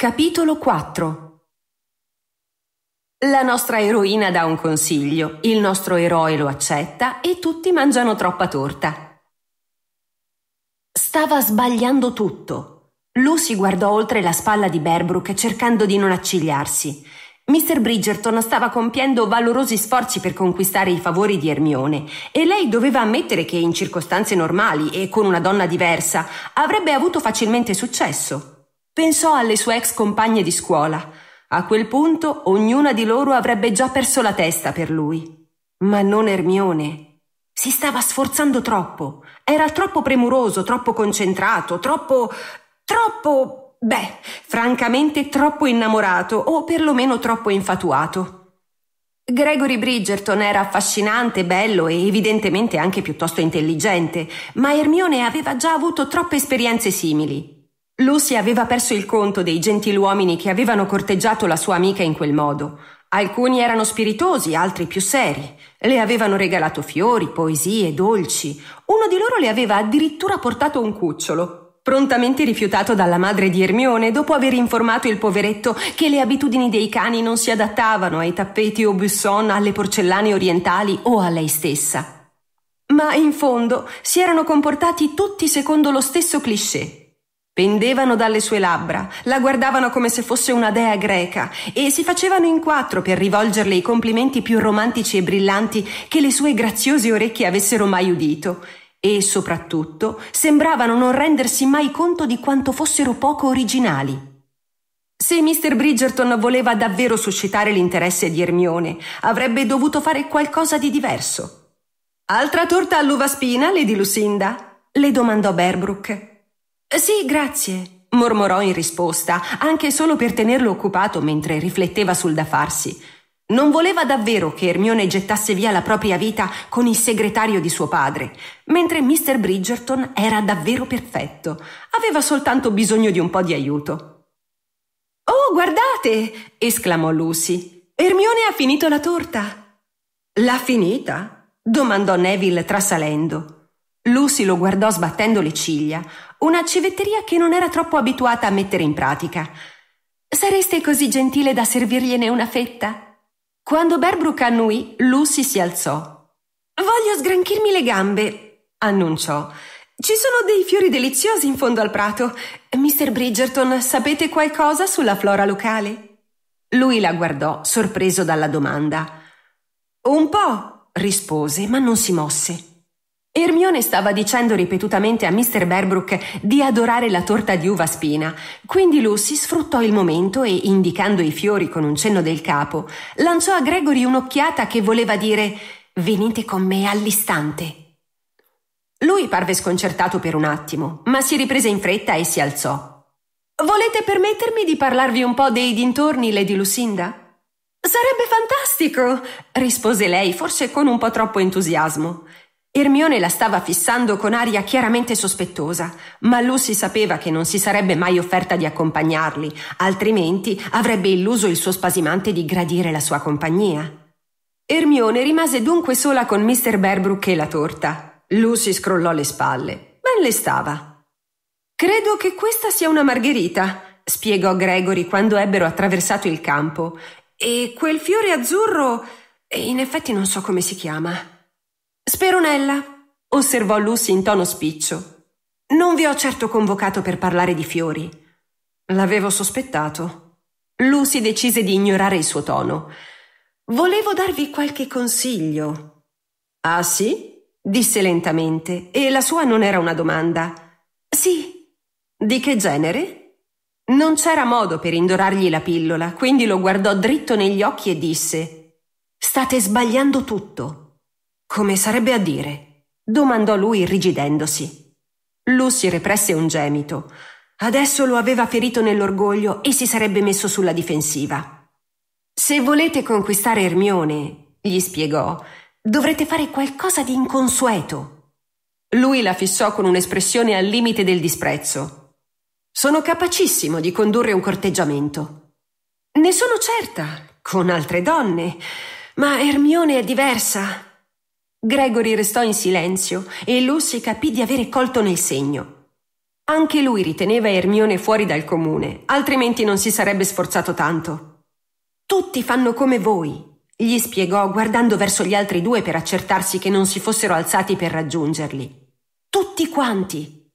Capitolo 4 La nostra eroina dà un consiglio, il nostro eroe lo accetta e tutti mangiano troppa torta. Stava sbagliando tutto. Lucy guardò oltre la spalla di Berbrook cercando di non accigliarsi. Mr. Bridgerton stava compiendo valorosi sforzi per conquistare i favori di Ermione e lei doveva ammettere che in circostanze normali e con una donna diversa avrebbe avuto facilmente successo. Pensò alle sue ex compagne di scuola. A quel punto ognuna di loro avrebbe già perso la testa per lui. Ma non Ermione. Si stava sforzando troppo. Era troppo premuroso, troppo concentrato, troppo. troppo. beh, francamente troppo innamorato o perlomeno troppo infatuato. Gregory Bridgerton era affascinante, bello e evidentemente anche piuttosto intelligente, ma Ermione aveva già avuto troppe esperienze simili. Lucy aveva perso il conto dei gentiluomini che avevano corteggiato la sua amica in quel modo. Alcuni erano spiritosi, altri più seri. Le avevano regalato fiori, poesie, dolci. Uno di loro le aveva addirittura portato un cucciolo, prontamente rifiutato dalla madre di Ermione dopo aver informato il poveretto che le abitudini dei cani non si adattavano ai tappeti o busson, alle porcellane orientali o a lei stessa. Ma in fondo si erano comportati tutti secondo lo stesso cliché Pendevano dalle sue labbra, la guardavano come se fosse una dea greca e si facevano in quattro per rivolgerle i complimenti più romantici e brillanti che le sue graziose orecchie avessero mai udito. E soprattutto sembravano non rendersi mai conto di quanto fossero poco originali. Se Mr. Bridgerton voleva davvero suscitare l'interesse di Ermione, avrebbe dovuto fare qualcosa di diverso. Altra torta all'uva spina, Lady Lucinda? le domandò Berbrook. Eh, sì, grazie, mormorò in risposta, anche solo per tenerlo occupato mentre rifletteva sul da farsi. Non voleva davvero che Ermione gettasse via la propria vita con il segretario di suo padre, mentre Mr. Bridgerton era davvero perfetto. Aveva soltanto bisogno di un po' di aiuto. Oh, guardate! esclamò Lucy. Ermione ha finito la torta. L'ha finita? domandò Neville trasalendo. Lucy lo guardò sbattendo le ciglia una civetteria che non era troppo abituata a mettere in pratica. Sareste così gentile da servirgliene una fetta? Quando Berbrook annui, Lucy si alzò. Voglio sgranchirmi le gambe, annunciò. Ci sono dei fiori deliziosi in fondo al prato. Mr. Bridgerton, sapete qualcosa sulla flora locale? Lui la guardò, sorpreso dalla domanda. Un po', rispose, ma non si mosse. Ermione stava dicendo ripetutamente a Mr. Berbrook di adorare la torta di uva spina, quindi Lucy sfruttò il momento e, indicando i fiori con un cenno del capo, lanciò a Gregory un'occhiata che voleva dire Venite con me all'istante. Lui parve sconcertato per un attimo, ma si riprese in fretta e si alzò. Volete permettermi di parlarvi un po' dei dintorni, Lady Lucinda? Sarebbe fantastico, rispose lei, forse con un po' troppo entusiasmo. Ermione la stava fissando con aria chiaramente sospettosa, ma Lucy sapeva che non si sarebbe mai offerta di accompagnarli, altrimenti avrebbe illuso il suo spasimante di gradire la sua compagnia. Ermione rimase dunque sola con Mr. Berbrook e la torta. Lucy scrollò le spalle. Ben le stava. Credo che questa sia una margherita, spiegò Gregory quando ebbero attraversato il campo. E quel fiore azzurro. Eh, in effetti non so come si chiama. Speronella, osservò Lucy in tono spiccio. Non vi ho certo convocato per parlare di fiori. L'avevo sospettato. Lucy decise di ignorare il suo tono. Volevo darvi qualche consiglio. Ah sì? disse lentamente, e la sua non era una domanda. Sì. Di che genere? Non c'era modo per indorargli la pillola, quindi lo guardò dritto negli occhi e disse State sbagliando tutto. Come sarebbe a dire? domandò lui irrigidendosi. Lucy represse un gemito. Adesso lo aveva ferito nell'orgoglio e si sarebbe messo sulla difensiva. Se volete conquistare Ermione, gli spiegò, dovrete fare qualcosa di inconsueto. Lui la fissò con un'espressione al limite del disprezzo. Sono capacissimo di condurre un corteggiamento. Ne sono certa, con altre donne, ma Ermione è diversa, Gregory restò in silenzio e Lucy capì di avere colto nel segno. Anche lui riteneva Ermione fuori dal comune, altrimenti non si sarebbe sforzato tanto. Tutti fanno come voi, gli spiegò guardando verso gli altri due per accertarsi che non si fossero alzati per raggiungerli. Tutti quanti.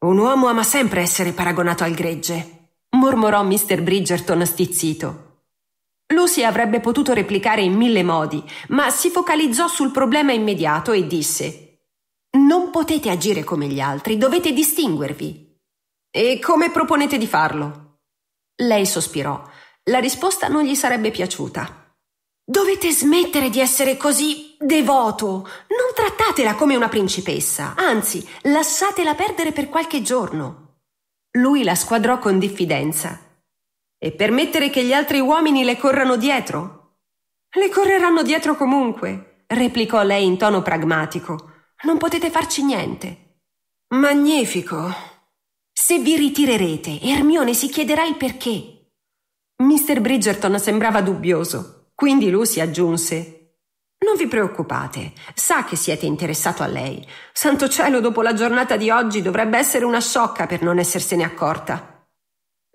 Un uomo ama sempre essere paragonato al gregge, mormorò Mr. Bridgerton stizzito. Lucy avrebbe potuto replicare in mille modi, ma si focalizzò sul problema immediato e disse Non potete agire come gli altri, dovete distinguervi. E come proponete di farlo? Lei sospirò. La risposta non gli sarebbe piaciuta. Dovete smettere di essere così devoto. Non trattatela come una principessa, anzi, lasciatela perdere per qualche giorno. Lui la squadrò con diffidenza. E permettere che gli altri uomini le corrano dietro? Le correranno dietro comunque, replicò lei in tono pragmatico. Non potete farci niente. Magnifico. Se vi ritirerete, Ermione si chiederà il perché. Mr. Bridgerton sembrava dubbioso, quindi Lucy aggiunse non vi preoccupate, sa che siete interessato a lei. Santo cielo, dopo la giornata di oggi dovrebbe essere una sciocca per non essersene accorta.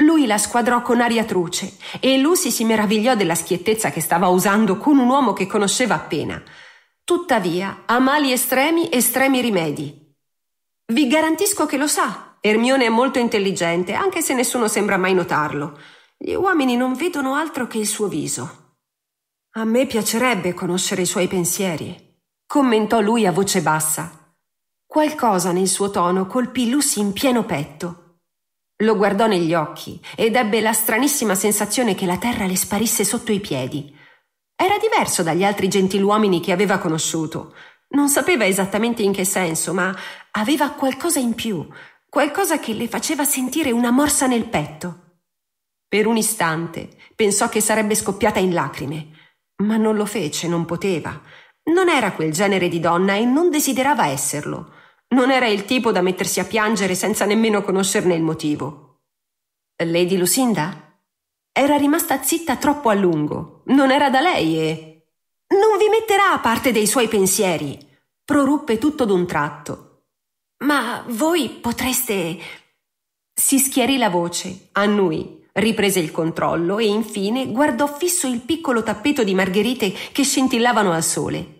Lui la squadrò con aria truce e Lucy si meravigliò della schiettezza che stava usando con un uomo che conosceva appena. Tuttavia, ha mali estremi, estremi rimedi. Vi garantisco che lo sa. Ermione è molto intelligente, anche se nessuno sembra mai notarlo. Gli uomini non vedono altro che il suo viso. A me piacerebbe conoscere i suoi pensieri, commentò lui a voce bassa. Qualcosa nel suo tono colpì Lucy in pieno petto lo guardò negli occhi ed ebbe la stranissima sensazione che la terra le sparisse sotto i piedi. Era diverso dagli altri gentiluomini che aveva conosciuto. Non sapeva esattamente in che senso, ma aveva qualcosa in più, qualcosa che le faceva sentire una morsa nel petto. Per un istante pensò che sarebbe scoppiata in lacrime, ma non lo fece, non poteva. Non era quel genere di donna e non desiderava esserlo. Non era il tipo da mettersi a piangere senza nemmeno conoscerne il motivo. Lady Lucinda? Era rimasta zitta troppo a lungo. Non era da lei e. Non vi metterà a parte dei suoi pensieri, proruppe tutto d'un tratto. Ma voi potreste. Si schiarì la voce, annui, riprese il controllo e infine guardò fisso il piccolo tappeto di margherite che scintillavano al sole.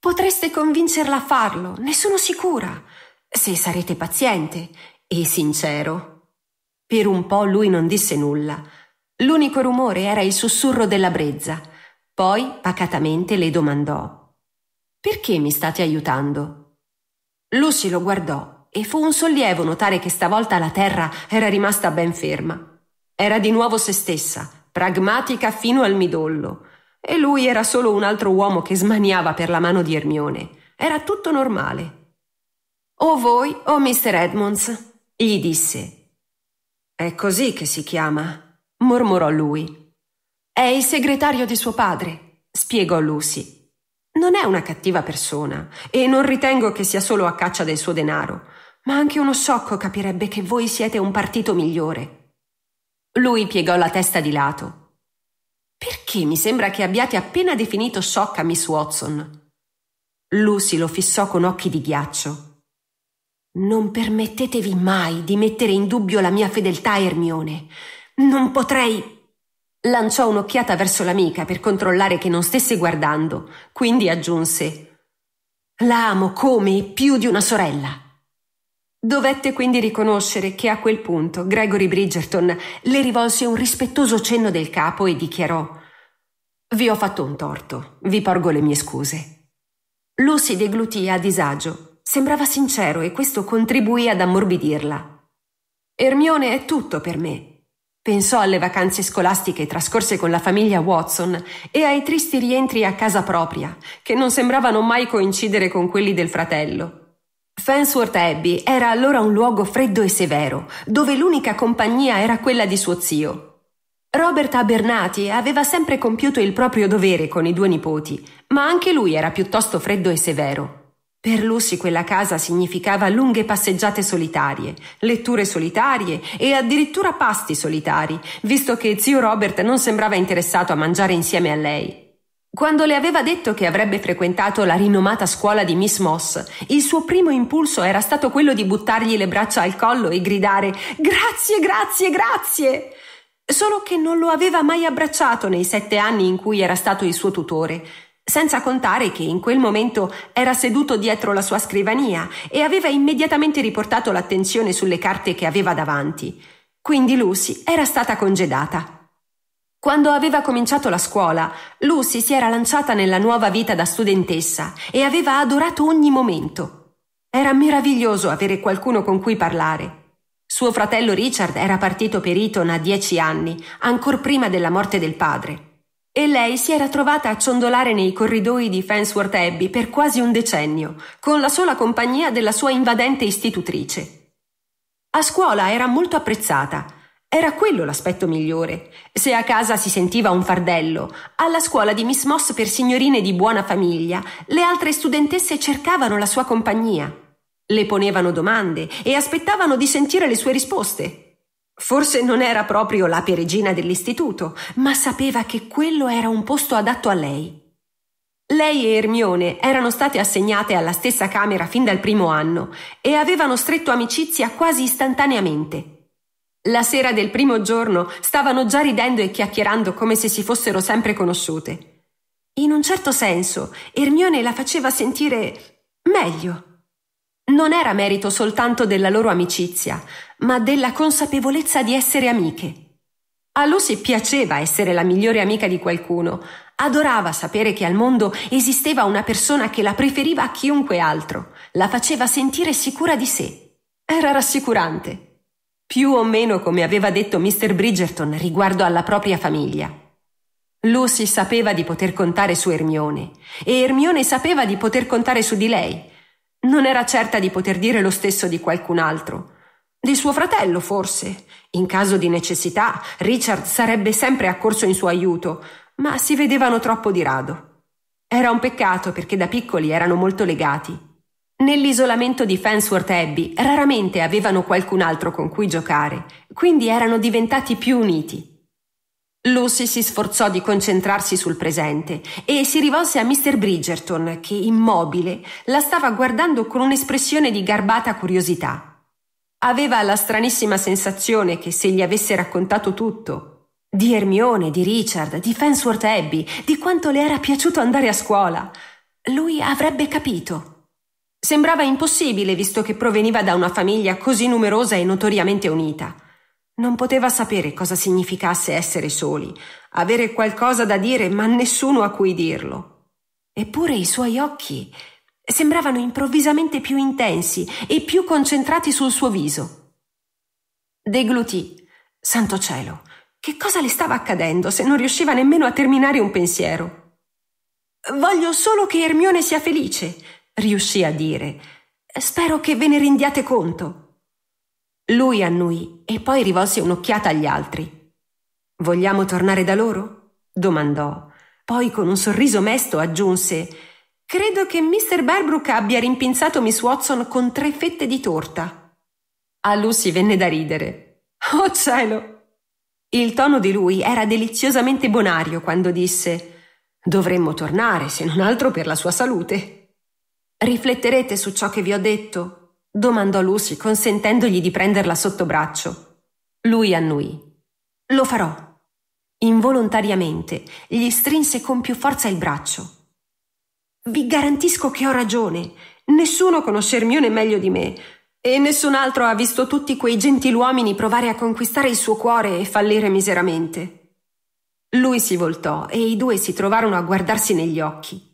Potreste convincerla a farlo, ne sono sicura, se sarete paziente e sincero. Per un po' lui non disse nulla. L'unico rumore era il sussurro della brezza. Poi, pacatamente, le domandò: Perché mi state aiutando? Lucy lo guardò e fu un sollievo notare che stavolta la terra era rimasta ben ferma. Era di nuovo se stessa, pragmatica fino al midollo e lui era solo un altro uomo che smaniava per la mano di Ermione. Era tutto normale. O voi o Mr. Edmonds, gli disse. È così che si chiama, mormorò lui. È il segretario di suo padre, spiegò Lucy. Non è una cattiva persona e non ritengo che sia solo a caccia del suo denaro, ma anche uno sciocco capirebbe che voi siete un partito migliore. Lui piegò la testa di lato perché mi sembra che abbiate appena definito sciocca Miss Watson? Lucy lo fissò con occhi di ghiaccio. Non permettetevi mai di mettere in dubbio la mia fedeltà Ermione. Non potrei. Lanciò un'occhiata verso l'amica per controllare che non stesse guardando, quindi aggiunse La amo come più di una sorella. Dovette quindi riconoscere che a quel punto Gregory Bridgerton le rivolse un rispettoso cenno del capo e dichiarò Vi ho fatto un torto, vi porgo le mie scuse. Lucy deglutì a disagio, sembrava sincero e questo contribuì ad ammorbidirla. Ermione è tutto per me. Pensò alle vacanze scolastiche trascorse con la famiglia Watson e ai tristi rientri a casa propria, che non sembravano mai coincidere con quelli del fratello. Fansworth Abbey era allora un luogo freddo e severo, dove l'unica compagnia era quella di suo zio. Robert Abernathy aveva sempre compiuto il proprio dovere con i due nipoti, ma anche lui era piuttosto freddo e severo. Per Lucy quella casa significava lunghe passeggiate solitarie, letture solitarie e addirittura pasti solitari, visto che zio Robert non sembrava interessato a mangiare insieme a lei. Quando le aveva detto che avrebbe frequentato la rinomata scuola di Miss Moss, il suo primo impulso era stato quello di buttargli le braccia al collo e gridare Grazie, grazie, grazie. Solo che non lo aveva mai abbracciato nei sette anni in cui era stato il suo tutore, senza contare che in quel momento era seduto dietro la sua scrivania e aveva immediatamente riportato l'attenzione sulle carte che aveva davanti. Quindi Lucy era stata congedata quando aveva cominciato la scuola, Lucy si era lanciata nella nuova vita da studentessa e aveva adorato ogni momento. Era meraviglioso avere qualcuno con cui parlare. Suo fratello Richard era partito per Eton a dieci anni, ancor prima della morte del padre. E lei si era trovata a ciondolare nei corridoi di Fansworth Abbey per quasi un decennio, con la sola compagnia della sua invadente istitutrice. A scuola era molto apprezzata era quello l'aspetto migliore. Se a casa si sentiva un fardello, alla scuola di Miss Moss per signorine di buona famiglia, le altre studentesse cercavano la sua compagnia. Le ponevano domande e aspettavano di sentire le sue risposte. Forse non era proprio la peregina dell'istituto, ma sapeva che quello era un posto adatto a lei. Lei e Ermione erano state assegnate alla stessa camera fin dal primo anno e avevano stretto amicizia quasi istantaneamente. La sera del primo giorno stavano già ridendo e chiacchierando come se si fossero sempre conosciute. In un certo senso, Ermione la faceva sentire meglio. Non era merito soltanto della loro amicizia, ma della consapevolezza di essere amiche. A Lucy piaceva essere la migliore amica di qualcuno, adorava sapere che al mondo esisteva una persona che la preferiva a chiunque altro, la faceva sentire sicura di sé. Era rassicurante più o meno come aveva detto Mr. Bridgerton riguardo alla propria famiglia. Lucy sapeva di poter contare su Ermione e Ermione sapeva di poter contare su di lei. Non era certa di poter dire lo stesso di qualcun altro. Di suo fratello, forse. In caso di necessità, Richard sarebbe sempre accorso in suo aiuto, ma si vedevano troppo di rado. Era un peccato perché da piccoli erano molto legati Nell'isolamento di Fansworth Abbey raramente avevano qualcun altro con cui giocare, quindi erano diventati più uniti. Lucy si sforzò di concentrarsi sul presente e si rivolse a Mr. Bridgerton, che immobile la stava guardando con un'espressione di garbata curiosità. Aveva la stranissima sensazione che se gli avesse raccontato tutto, di Ermione, di Richard, di Fansworth Abbey, di quanto le era piaciuto andare a scuola, lui avrebbe capito. Sembrava impossibile visto che proveniva da una famiglia così numerosa e notoriamente unita. Non poteva sapere cosa significasse essere soli, avere qualcosa da dire ma nessuno a cui dirlo. Eppure i suoi occhi sembravano improvvisamente più intensi e più concentrati sul suo viso. Deglutì. Santo cielo, che cosa le stava accadendo se non riusciva nemmeno a terminare un pensiero? Voglio solo che Ermione sia felice, riuscì a dire. Spero che ve ne rendiate conto. Lui annui e poi rivolse un'occhiata agli altri. Vogliamo tornare da loro? domandò. Poi con un sorriso mesto aggiunse Credo che Mr. Berbrook abbia rimpinzato Miss Watson con tre fette di torta. A Lucy venne da ridere. Oh cielo! Il tono di lui era deliziosamente bonario quando disse Dovremmo tornare, se non altro per la sua salute. Rifletterete su ciò che vi ho detto? domandò Lucy, consentendogli di prenderla sotto braccio. Lui annui. Lo farò. Involontariamente gli strinse con più forza il braccio. Vi garantisco che ho ragione. Nessuno conosce Ermione meglio di me. E nessun altro ha visto tutti quei gentiluomini provare a conquistare il suo cuore e fallire miseramente. Lui si voltò e i due si trovarono a guardarsi negli occhi.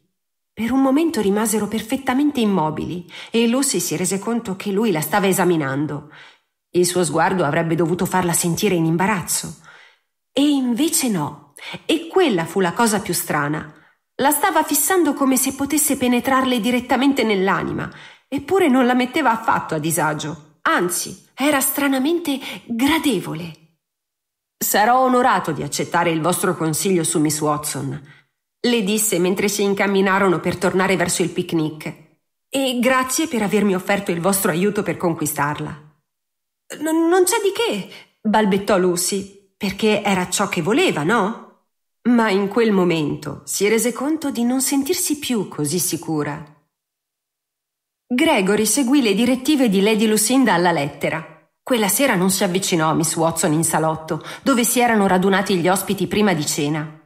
Per un momento rimasero perfettamente immobili e Lucy si rese conto che lui la stava esaminando. Il suo sguardo avrebbe dovuto farla sentire in imbarazzo. E invece no. E quella fu la cosa più strana. La stava fissando come se potesse penetrarle direttamente nell'anima, eppure non la metteva affatto a disagio. Anzi, era stranamente gradevole. Sarò onorato di accettare il vostro consiglio su Miss Watson, le disse mentre si incamminarono per tornare verso il picnic. E grazie per avermi offerto il vostro aiuto per conquistarla. N- non c'è di che, balbettò Lucy, perché era ciò che voleva, no? Ma in quel momento si rese conto di non sentirsi più così sicura. Gregory seguì le direttive di Lady Lucinda alla lettera. Quella sera non si avvicinò a Miss Watson in salotto, dove si erano radunati gli ospiti prima di cena.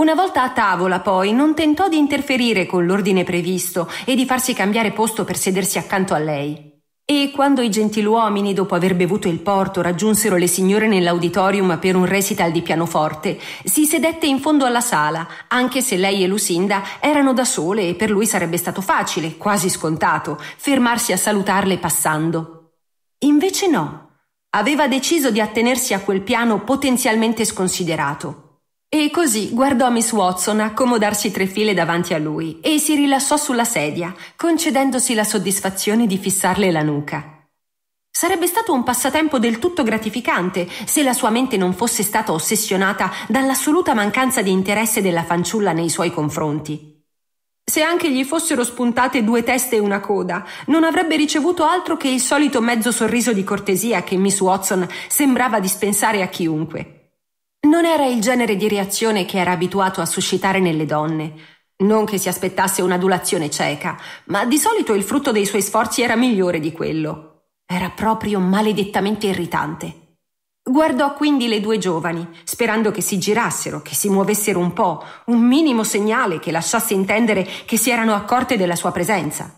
Una volta a tavola, poi, non tentò di interferire con l'ordine previsto e di farsi cambiare posto per sedersi accanto a lei. E quando i gentiluomini, dopo aver bevuto il porto, raggiunsero le signore nell'auditorium per un recital di pianoforte, si sedette in fondo alla sala, anche se lei e Lucinda erano da sole e per lui sarebbe stato facile, quasi scontato, fermarsi a salutarle passando. Invece no. Aveva deciso di attenersi a quel piano potenzialmente sconsiderato. E così guardò Miss Watson accomodarsi tre file davanti a lui e si rilassò sulla sedia, concedendosi la soddisfazione di fissarle la nuca. Sarebbe stato un passatempo del tutto gratificante se la sua mente non fosse stata ossessionata dall'assoluta mancanza di interesse della fanciulla nei suoi confronti. Se anche gli fossero spuntate due teste e una coda, non avrebbe ricevuto altro che il solito mezzo sorriso di cortesia che Miss Watson sembrava dispensare a chiunque. Non era il genere di reazione che era abituato a suscitare nelle donne. Non che si aspettasse un'adulazione cieca, ma di solito il frutto dei suoi sforzi era migliore di quello. Era proprio maledettamente irritante. Guardò quindi le due giovani, sperando che si girassero, che si muovessero un po', un minimo segnale che lasciasse intendere che si erano accorte della sua presenza.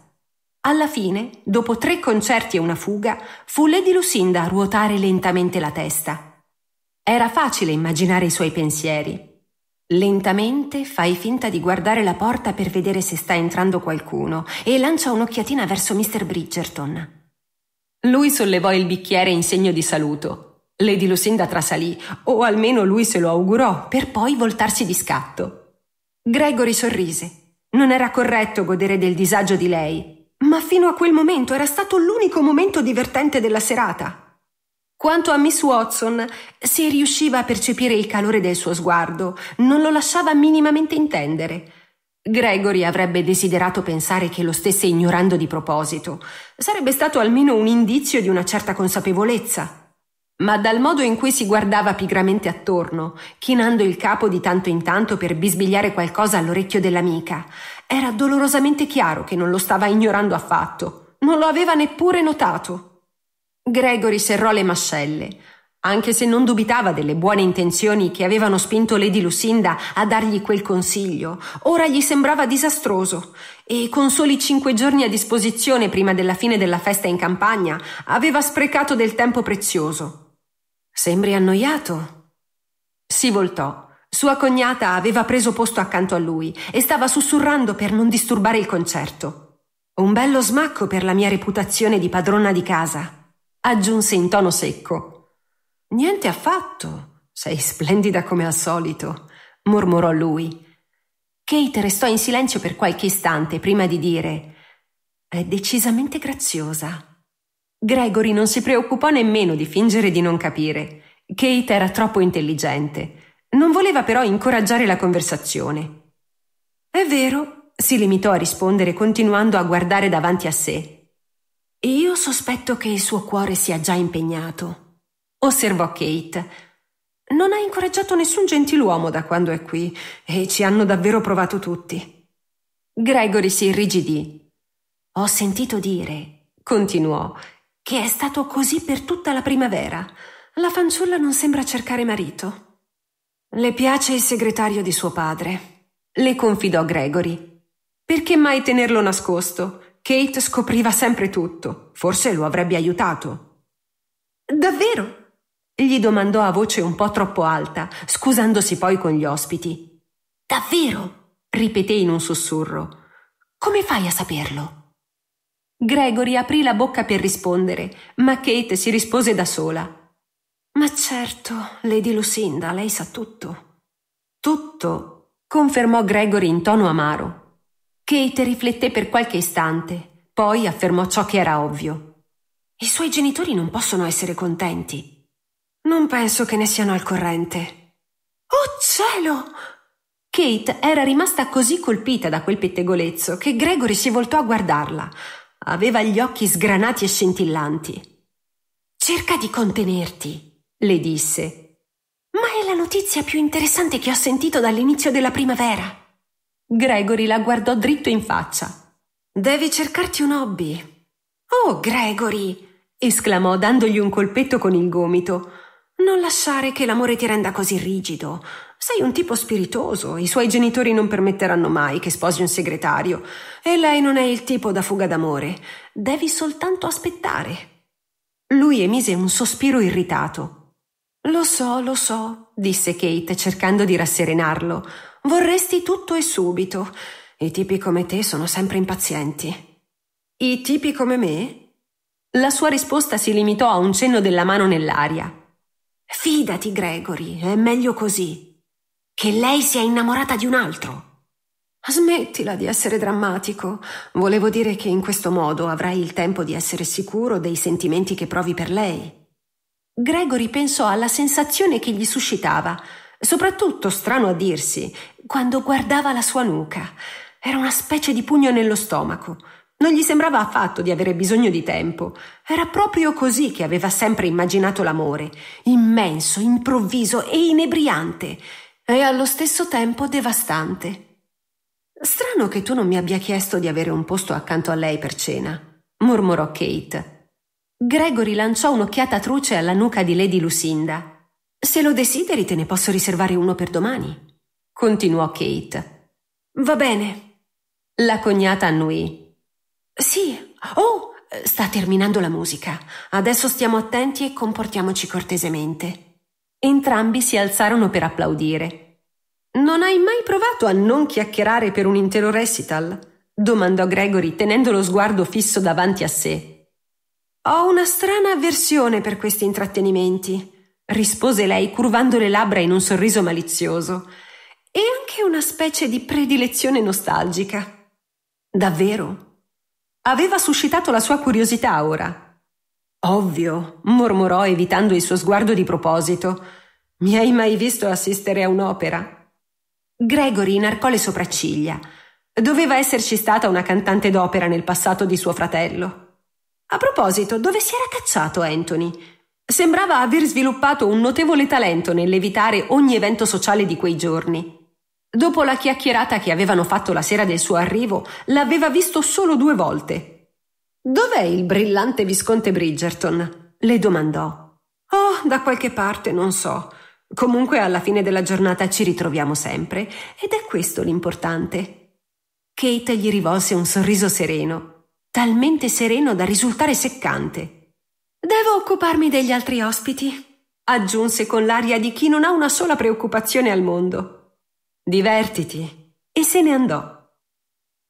Alla fine, dopo tre concerti e una fuga, fu Lady Lucinda a ruotare lentamente la testa. Era facile immaginare i suoi pensieri. Lentamente fai finta di guardare la porta per vedere se sta entrando qualcuno e lancia un'occhiatina verso Mr. Bridgerton. Lui sollevò il bicchiere in segno di saluto. Lady Lucinda trasalì, o almeno lui se lo augurò, per poi voltarsi di scatto. Gregory sorrise. Non era corretto godere del disagio di lei, ma fino a quel momento era stato l'unico momento divertente della serata. Quanto a Miss Watson, se riusciva a percepire il calore del suo sguardo, non lo lasciava minimamente intendere. Gregory avrebbe desiderato pensare che lo stesse ignorando di proposito. Sarebbe stato almeno un indizio di una certa consapevolezza. Ma dal modo in cui si guardava pigramente attorno, chinando il capo di tanto in tanto per bisbigliare qualcosa all'orecchio dell'amica, era dolorosamente chiaro che non lo stava ignorando affatto. Non lo aveva neppure notato. Gregory serrò le mascelle, anche se non dubitava delle buone intenzioni che avevano spinto Lady Lucinda a dargli quel consiglio, ora gli sembrava disastroso e con soli cinque giorni a disposizione prima della fine della festa in campagna aveva sprecato del tempo prezioso. Sembri annoiato? Si voltò. Sua cognata aveva preso posto accanto a lui e stava sussurrando per non disturbare il concerto. Un bello smacco per la mia reputazione di padrona di casa aggiunse in tono secco. Niente affatto. Sei splendida come al solito, mormorò lui. Kate restò in silenzio per qualche istante prima di dire È decisamente graziosa. Gregory non si preoccupò nemmeno di fingere di non capire. Kate era troppo intelligente. Non voleva però incoraggiare la conversazione. È vero, si limitò a rispondere continuando a guardare davanti a sé. Io sospetto che il suo cuore sia già impegnato, osservò Kate. Non ha incoraggiato nessun gentiluomo da quando è qui e ci hanno davvero provato tutti. Gregory si irrigidì. Ho sentito dire, continuò, che è stato così per tutta la primavera. La fanciulla non sembra cercare marito. Le piace il segretario di suo padre, le confidò Gregory. Perché mai tenerlo nascosto? Kate scopriva sempre tutto. Forse lo avrebbe aiutato. Davvero? gli domandò a voce un po' troppo alta, scusandosi poi con gli ospiti. Davvero? ripeté in un sussurro. Come fai a saperlo? Gregory aprì la bocca per rispondere, ma Kate si rispose da sola. Ma certo, Lady Lucinda, lei sa tutto. Tutto, confermò Gregory in tono amaro. Kate rifletté per qualche istante, poi affermò ciò che era ovvio. I suoi genitori non possono essere contenti. Non penso che ne siano al corrente. Oh cielo! Kate era rimasta così colpita da quel pettegolezzo che Gregory si voltò a guardarla. Aveva gli occhi sgranati e scintillanti. Cerca di contenerti, le disse. Ma è la notizia più interessante che ho sentito dall'inizio della primavera. Gregory la guardò dritto in faccia. Devi cercarti un hobby. Oh, Gregory! esclamò dandogli un colpetto con il gomito. Non lasciare che l'amore ti renda così rigido. Sei un tipo spiritoso, i suoi genitori non permetteranno mai che sposi un segretario e lei non è il tipo da fuga d'amore. Devi soltanto aspettare. Lui emise un sospiro irritato. Lo so, lo so, disse Kate cercando di rasserenarlo. Vorresti tutto e subito. I tipi come te sono sempre impazienti. I tipi come me? La sua risposta si limitò a un cenno della mano nell'aria. Fidati, Gregory, è meglio così. Che lei sia innamorata di un altro. Smettila di essere drammatico. Volevo dire che in questo modo avrai il tempo di essere sicuro dei sentimenti che provi per lei. Gregory pensò alla sensazione che gli suscitava Soprattutto, strano a dirsi, quando guardava la sua nuca. Era una specie di pugno nello stomaco. Non gli sembrava affatto di avere bisogno di tempo. Era proprio così che aveva sempre immaginato l'amore, immenso, improvviso e inebriante, e allo stesso tempo devastante. Strano che tu non mi abbia chiesto di avere un posto accanto a lei per cena, mormorò Kate. Gregory lanciò un'occhiata truce alla nuca di Lady Lucinda se lo desideri te ne posso riservare uno per domani, continuò Kate. Va bene. La cognata annuì. Sì. Oh, sta terminando la musica. Adesso stiamo attenti e comportiamoci cortesemente. Entrambi si alzarono per applaudire. Non hai mai provato a non chiacchierare per un intero recital? domandò Gregory tenendo lo sguardo fisso davanti a sé. Ho una strana avversione per questi intrattenimenti, rispose lei curvando le labbra in un sorriso malizioso, e anche una specie di predilezione nostalgica. Davvero? Aveva suscitato la sua curiosità ora. Ovvio, mormorò evitando il suo sguardo di proposito. Mi hai mai visto assistere a un'opera? Gregory inarcò le sopracciglia. Doveva esserci stata una cantante d'opera nel passato di suo fratello. A proposito, dove si era cacciato Anthony? Sembrava aver sviluppato un notevole talento nell'evitare ogni evento sociale di quei giorni. Dopo la chiacchierata che avevano fatto la sera del suo arrivo, l'aveva visto solo due volte. Dov'è il brillante visconte Bridgerton? le domandò. Oh, da qualche parte, non so. Comunque alla fine della giornata ci ritroviamo sempre ed è questo l'importante. Kate gli rivolse un sorriso sereno, talmente sereno da risultare seccante. Devo occuparmi degli altri ospiti, aggiunse con l'aria di chi non ha una sola preoccupazione al mondo. Divertiti. E se ne andò.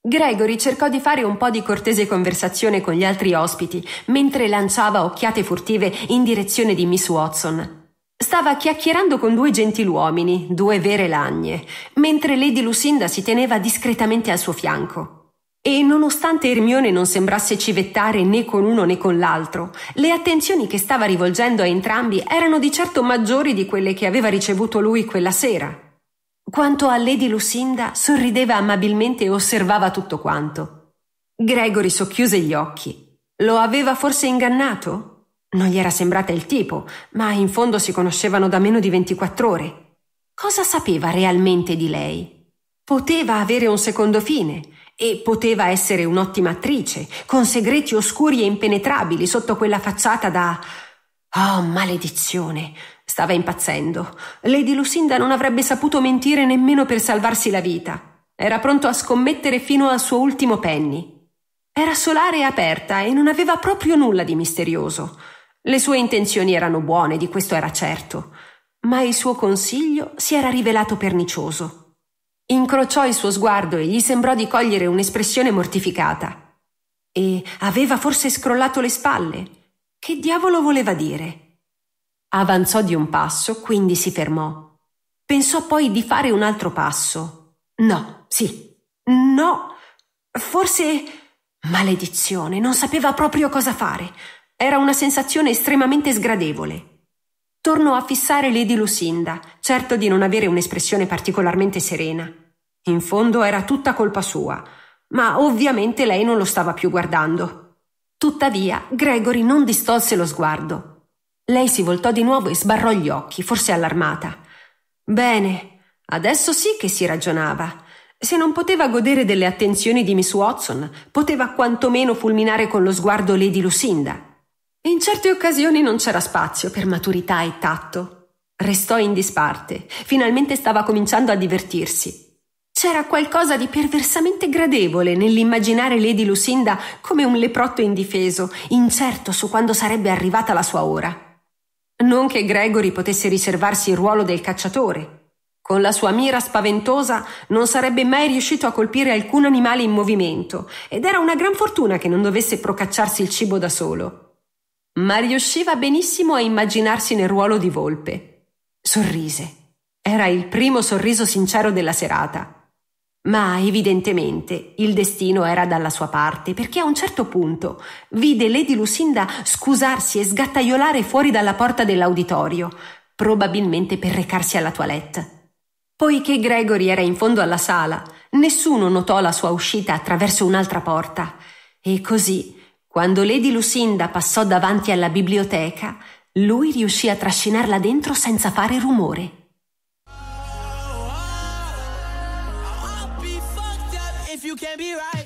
Gregory cercò di fare un po' di cortese conversazione con gli altri ospiti mentre lanciava occhiate furtive in direzione di Miss Watson. Stava chiacchierando con due gentiluomini, due vere lagne, mentre Lady Lucinda si teneva discretamente al suo fianco. E nonostante Ermione non sembrasse civettare né con uno né con l'altro, le attenzioni che stava rivolgendo a entrambi erano di certo maggiori di quelle che aveva ricevuto lui quella sera. Quanto a Lady Lucinda, sorrideva amabilmente e osservava tutto quanto. Gregory socchiuse gli occhi. Lo aveva forse ingannato? Non gli era sembrata il tipo, ma in fondo si conoscevano da meno di 24 ore. Cosa sapeva realmente di lei? Poteva avere un secondo fine, e poteva essere un'ottima attrice, con segreti oscuri e impenetrabili sotto quella facciata da... Oh, maledizione! Stava impazzendo. Lady Lucinda non avrebbe saputo mentire nemmeno per salvarsi la vita. Era pronto a scommettere fino al suo ultimo penny. Era solare e aperta e non aveva proprio nulla di misterioso. Le sue intenzioni erano buone, di questo era certo, ma il suo consiglio si era rivelato pernicioso. Incrociò il suo sguardo e gli sembrò di cogliere un'espressione mortificata. E aveva forse scrollato le spalle? Che diavolo voleva dire? Avanzò di un passo, quindi si fermò. Pensò poi di fare un altro passo. No, sì, no, forse... Maledizione, non sapeva proprio cosa fare. Era una sensazione estremamente sgradevole. Tornò a fissare Lady Lucinda, certo di non avere un'espressione particolarmente serena. In fondo era tutta colpa sua, ma ovviamente lei non lo stava più guardando. Tuttavia, Gregory non distolse lo sguardo. Lei si voltò di nuovo e sbarrò gli occhi, forse allarmata. Bene, adesso sì che si ragionava. Se non poteva godere delle attenzioni di Miss Watson, poteva quantomeno fulminare con lo sguardo Lady Lucinda. In certe occasioni non c'era spazio per maturità e tatto. Restò in disparte. Finalmente stava cominciando a divertirsi. C'era qualcosa di perversamente gradevole nell'immaginare Lady Lucinda come un leprotto indifeso, incerto su quando sarebbe arrivata la sua ora. Non che Gregory potesse riservarsi il ruolo del cacciatore. Con la sua mira spaventosa non sarebbe mai riuscito a colpire alcun animale in movimento ed era una gran fortuna che non dovesse procacciarsi il cibo da solo. Ma riusciva benissimo a immaginarsi nel ruolo di volpe. Sorrise. Era il primo sorriso sincero della serata. Ma evidentemente il destino era dalla sua parte, perché a un certo punto vide Lady Lucinda scusarsi e sgattaiolare fuori dalla porta dell'auditorio, probabilmente per recarsi alla toilette. Poiché Gregory era in fondo alla sala, nessuno notò la sua uscita attraverso un'altra porta. E così, quando Lady Lucinda passò davanti alla biblioteca, lui riuscì a trascinarla dentro senza fare rumore. can't be right.